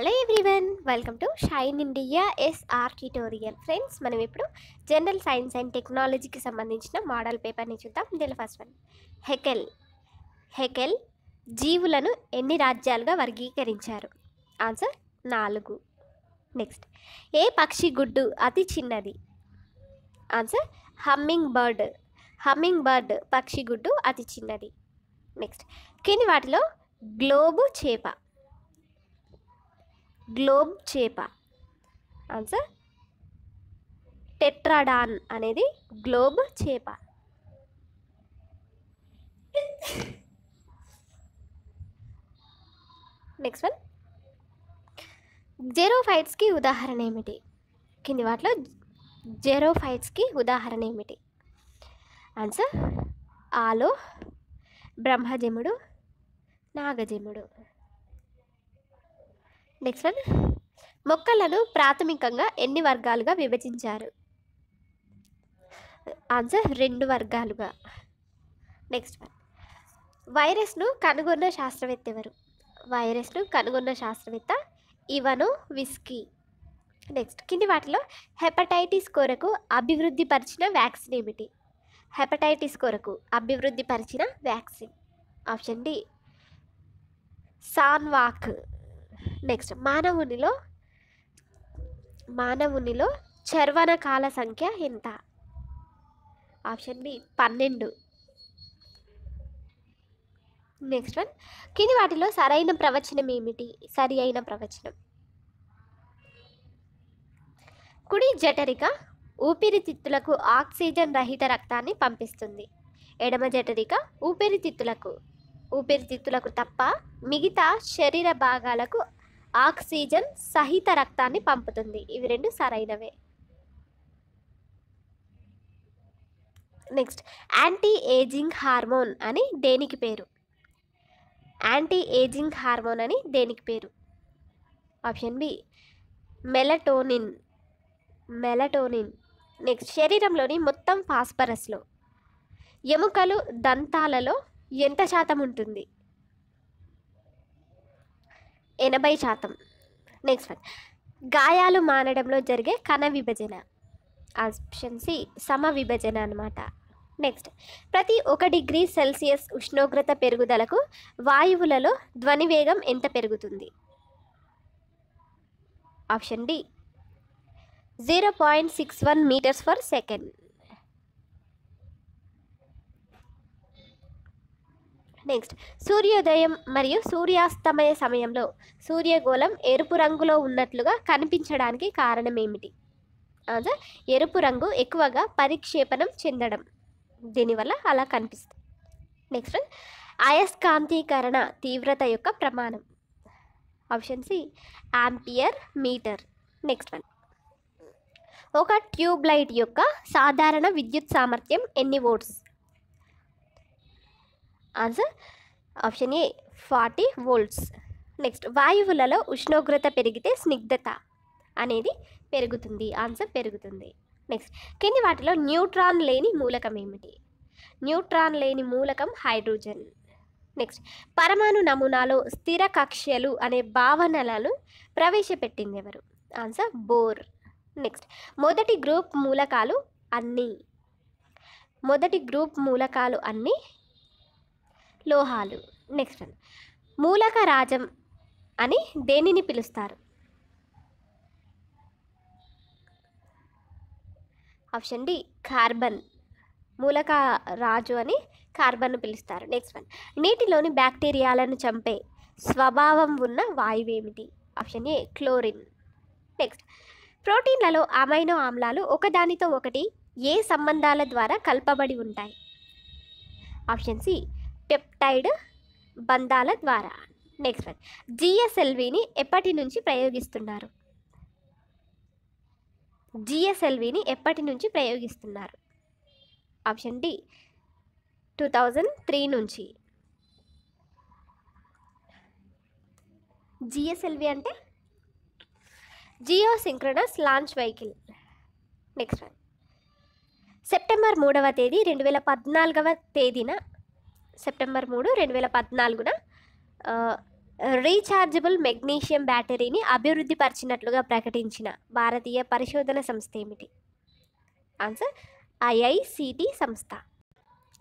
hello everyone welcome to shine India SR tutorial friends మనం ఇప్పుడు general science and టెక్నాలజీకి సంబంధించిన మోడల్ పేపర్ని చూద్దాం దీనిలో ఫస్ట్ వన్ హెకెల్ హెకెల్ జీవులను ఎన్ని రాజ్యాలుగా వర్గీకరించారు ఆన్సర్ నాలుగు నెక్స్ట్ ఏ పక్షి గుడ్డు అతి చిన్నది answer hummingbird hummingbird పక్షి గుడ్డు అతి చిన్నది నెక్స్ట్ కింది వాటిలో గ్లోబు చేప గ్లోబ్ చేప ఆన్సర్ టెట్రాడాన్ అనేది గ్లోబ్ చేప నెక్స్ట్ వన్ జెరోఫైట్స్కి ఉదాహరణ ఏమిటి కింది వాటిలో జెరోఫైట్స్కి ఉదాహరణ ఏమిటి ఆన్సర్ ఆలో బ్రహ్మజముడు నాగజముడు నెక్స్ట్ వన్ మొక్కలను ప్రాథమికంగా ఎన్ని వర్గాలుగా విభజించారు ఆన్సర్ రెండు వర్గాలుగా నెక్స్ట్ వన్ వైరస్ను కనుగొన్న శాస్త్రవేత్త ఎవరు వైరస్ను కనుగొన్న శాస్త్రవేత్త ఇవను విస్కీ నెక్స్ట్ కింది వాటిలో హెపటైటిస్ కొరకు అభివృద్ధి పరిచిన వ్యాక్సిన్ ఏమిటి హెపటైటిస్ కొరకు అభివృద్ధి పరిచిన vaccine option D Shanvac next మానవునిలో మానవునిలో చర్వణ కాల సంఖ్య ఎంత ఆప్షన్ బి పన్నెండు నెక్స్ట్ వన్ కింది వాటిలో సరైన ప్రవచనం ఏమిటి సరి అయిన ప్రవచనం కుడి జఠరిక ఊపిరితిత్తులకు ఆక్సిజన్ రహిత రక్తాన్ని పంపిస్తుంది ఎడమ జఠరిక ఊపిరితిత్తులకు ఊపిరితిత్తులకు తప్ప మిగతా శరీర భాగాలకు ఆక్సిజన్ సహిత రక్తాన్ని పంపుతుంది ఇవి రెండు సరైనవే నెక్స్ట్ యాంటీ ఏజింగ్ హార్మోన్ అని దేనికి పేరు యాంటీ ఏజింగ్ హార్మోన్ అని దేనికి పేరు option B melatonin melatonin next శరీరంలోని మొత్తం ఫాస్పరస్లో ఎముకలు దంతాలలో ఎంత శాతం ఉంటుంది ఎనభై శాతం నెక్స్ట్ వన్ గాయాలు మానడంలో జరిగే కణ విభజన ఆప్షన్ సి సమ విభజన అనమాట నెక్స్ట్ ప్రతి ఒక డిగ్రీ సెల్సియస్ ఉష్ణోగ్రత పెరుగుదలకు వాయువులలో ధ్వని వేగం ఎంత పెరుగుతుంది option D zero point six one metres per second next సూర్యోదయం మరియు సూర్యాస్తమయ సమయంలో సూర్యగోళం ఎరుపు రంగులో ఉన్నట్లుగా కనిపించడానికి కారణం ఏమిటి ఆన్సర్ ఎరుపు రంగు ఎక్కువగా పరిక్షేపణం చెందడం దీనివల్ల అలా కనిపిస్తుంది నెక్స్ట్ అయస్కాంతీకరణ తీవ్రత యొక్క ప్రమాణం option C ampere metre next one ఒక ట్యూబ్ లైట్ యొక్క సాధారణ విద్యుత్ సామర్థ్యం ఎన్ని volts answer option A forty volts next వాయువులలో ఉష్ణోగ్రత పెరిగితే స్నిగ్ధత అనేది పెరుగుతుంది ఆన్సర్ పెరుగుతుంది నెక్స్ట్ కింది వాటిలో న్యూట్రాన్ లేని మూలకం ఏమిటి న్యూట్రాన్ లేని మూలకం హైడ్రోజన్ నెక్స్ట్ పరమాణు నమూనాలో స్థిర కక్ష్యలు అనే భావనలను ప్రవేశపెట్టింది ఎవరు ఆన్సర్ బోర్ నెక్స్ట్ మొదటి గ్రూప్ మూలకాలు అన్నీ మొదటి గ్రూప్ మూలకాలు అన్నీ లోహాలు నెక్స్ట్ వన్ మూలక రాజం అని దేనిని పిలుస్తారు ఆప్షన్ డి కార్బన్ మూలక రాజు అని కార్బన్ పిలుస్తారు నెక్స్ట్ వన్ నీటిలోని బ్యాక్టీరియాలను చంపే స్వభావం ఉన్న వాయువు ఏమిటి ఆప్షన్ ఏ క్లోరిన్ నెక్స్ట్ ప్రోటీన్లలో అమైనో ఆమ్లాలు ఒకదానితో ఒకటి ఏ సంబంధాల ద్వారా కలపబడి ఉంటాయి ఆప్షన్ సి పెప్టైడ్ బంధాల ద్వారా నెక్స్ట్ వన్ జిఎస్ఎల్విని ఎప్పటి నుంచి ప్రయోగిస్తున్నారు జిఎస్ఎల్విని ఎప్పటి నుంచి ప్రయోగిస్తున్నారు option D two thousand three నుంచి జిఎస్ఎల్వి అంటే geosynchronous launch vehicle next one September మూడవ తేదీ రెండు వేల పద్నాలుగవ తేదీన సెప్టెంబర్ మూడు రెండు వేల పద్నాలుగున రీఛార్జబుల్ మెగ్నీషియం బ్యాటరీని అభివృద్ధి పరిచినట్లుగా ప్రకటించిన భారతీయ పరిశోధన సంస్థ ఏమిటి ఆన్సర్ ఐఐసిటి సంస్థ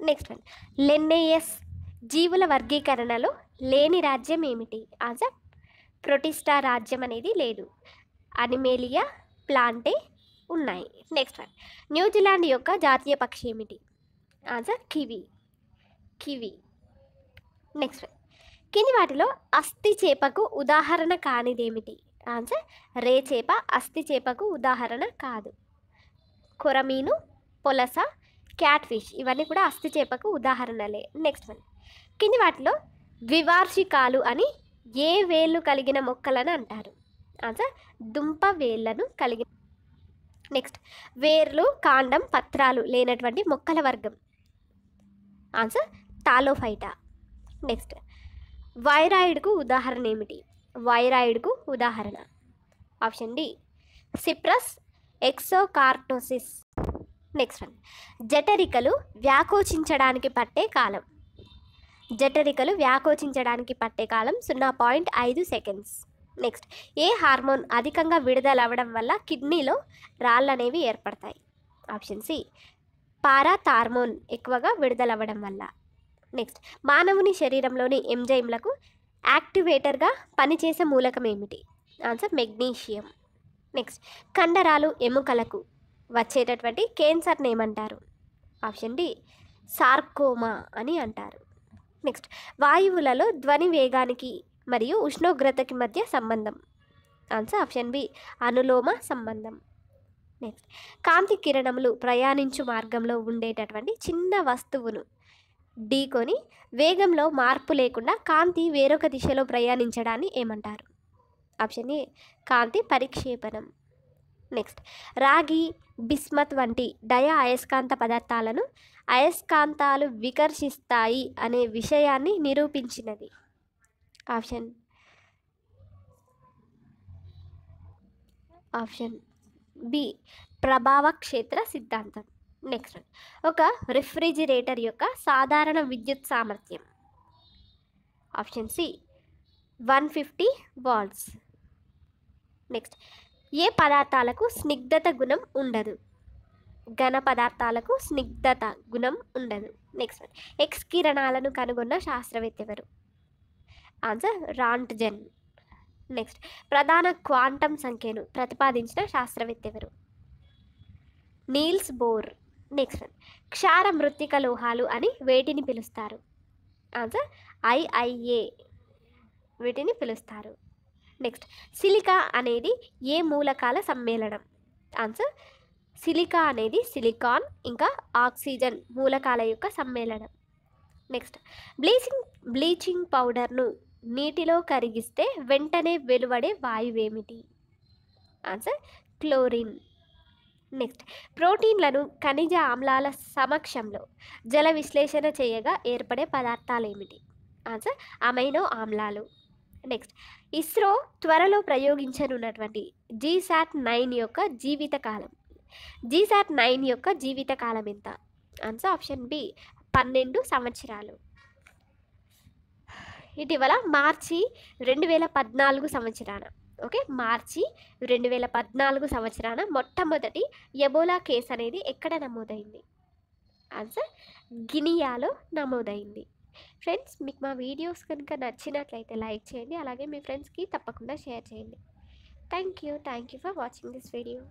నెక్స్ట్ వన్ లెన్ఏఎస్ జీవుల వర్గీకరణలో లేని రాజ్యం ఏమిటి ఆన్సర్ ప్రొటిస్టా రాజ్యం అనేది లేదు అనిమేలియా ప్లాంటే ఉన్నాయి నెక్స్ట్ వన్ న్యూజిలాండ్ యొక్క జాతీయ పక్షి ఏమిటి ఆన్సర్ కివీ కివి నెక్స్ట్ కింది వాటిలో అస్థి చేపకు ఉదాహరణ కానిదేమిటి ఆన్సర్ రే చేప అస్థి చేపకు ఉదాహరణ కాదు కొరమీను పొలస క్యాట్ ఫిష్ ఇవన్నీ కూడా అస్థి చేపకు ఉదాహరణలే నెక్స్ట్ వన్ కింది వాటిలో ద్వివార్షికాలు అని ఏ వేళ్ళు కలిగిన మొక్కలను అంటారు ఆన్సర్ దుంప వేళ్ళను కలిగి నెక్స్ట్ వేర్లు కాండం పత్రాలు లేనటువంటి మొక్కల వర్గం ఆన్సర్ టాలోఫైటా నెక్స్ట్ వైరాయిడ్కు ఉదాహరణ ఏమిటి వైరాయిడ్కు ఉదాహరణ option D citrus exocortis next one జఠరికలు వ్యాకోచించడానికి పట్టే కాలం జఠరికలు వ్యాకోచించడానికి పట్టే కాలం సున్నా పాయింట్ ఐదు సెకండ్స్ నెక్స్ట్ ఏ హార్మోన్ అధికంగా విడుదల వల్ల కిడ్నీలో రాళ్ళు అనేవి ఏర్పడతాయి ఆప్షన్ సి పారాథార్మోన్ ఎక్కువగా విడుదలవ్వడం వల్ల నెక్స్ట్ మానవుని శరీరంలోని ఎంజైమ్లకు యాక్టివేటర్గా పనిచేసే మూలకం ఏమిటి ఆన్సర్ మెగ్నీషియం నెక్స్ట్ కండరాలు ఎముకలకు వచ్చేటటువంటి క్యాన్సర్ని ఏమంటారు ఆప్షన్ డి సార్కోమా అని అంటారు నెక్స్ట్ వాయువులలో ధ్వని వేగానికి మరియు ఉష్ణోగ్రతకి మధ్య సంబంధం ఆన్సర్ ఆప్షన్ బి అనులోమ సంబంధం నెక్స్ట్ కాంతి కిరణములు ప్రయాణించు మార్గంలో ఉండేటటువంటి చిన్న వస్తువును ఢీకొని వేగంలో మార్పు లేకుండా కాంతి వేరొక దిశలో ప్రయాణించడాన్ని ఏమంటారు ఆప్షన్ ఏ కాంతి పరిక్షేపణం నెక్స్ట్ రాగి బిస్మత్ వంటి డయ అయస్కాంత పదార్థాలను అయస్కాంతాలు వికర్షిస్తాయి అనే విషయాన్ని నిరూపించినది ఆప్షన్ ఆప్షన్ బి ప్రభావ క్షేత్ర సిద్ధాంతం నెక్స్ట్ ఒక రిఫ్రిజిరేటర్ యొక్క సాధారణ విద్యుత్ సామర్థ్యం option C one fifty volts next ఏ పదార్థాలకు స్నిగ్ధత గుణం ఉండదు ఘన పదార్థాలకు స్నిగ్ధత గుణం ఉండదు నెక్స్ట్ ఎక్స్ కిరణాలను కనుగొన్న శాస్త్రవేత్త ఎవరు ఆన్సర్ రాంట్జెన్ నెక్స్ట్ ప్రధాన క్వాంటం సంఖ్యను ప్రతిపాదించిన శాస్త్రవేత్త ఎవరు నీల్స్ బోర్ నెక్స్ట్ వన్ క్షార మృత్తిక లోహాలు అని వేటిని పిలుస్తారు ఆన్సర్ ఐఐఏ వీటిని పిలుస్తారు నెక్స్ట్ సిలికా అనేది ఏ మూలకాల సమ్మేళనం ఆన్సర్ సిలికా అనేది సిలికాన్ ఇంకా ఆక్సిజన్ మూలకాల యొక్క సమ్మేళనం నెక్స్ట్ బ్లీచింగ్ బ్లీచింగ్ పౌడర్ను నీటిలో కరిగిస్తే వెంటనే వెలువడే వాయువేమిటి ఆన్సర్ క్లోరిన్ నెక్స్ట్ ప్రోటీన్లను ఖనిజ ఆమ్లాల సమక్షంలో జల విశ్లేషణ చేయగా ఏర్పడే పదార్థాలు ఏమిటి ఆన్సర్ అమైనో ఆమ్లాలు నెక్స్ట్ ఇస్రో త్వరలో ప్రయోగించనున్నటువంటి జీసాట్ నైన్ యొక్క జీవితకాలం జీసాట్ నైన్ యొక్క జీవితకాలం ఎంత ఆన్సర్ ఆప్షన్ బి పన్నెండు సంవత్సరాలు ఇటీవల మార్చి రెండు వేల పద్నాలుగు సంవత్సరాన ఓకే మార్చి రెండు వేల పద్నాలుగు సంవత్సరాన మొట్టమొదటి ఎబోలా కేసు అనేది ఎక్కడ నమోదైంది ఆన్సర్ గినియాలో నమోదైంది ఫ్రెండ్స్ మీకు మా వీడియోస్ కనుక నచ్చినట్లయితే లైక్ చేయండి అలాగే మీ ఫ్రెండ్స్కి తప్పకుండా షేర్ చేయండి thank you thank you for watching this video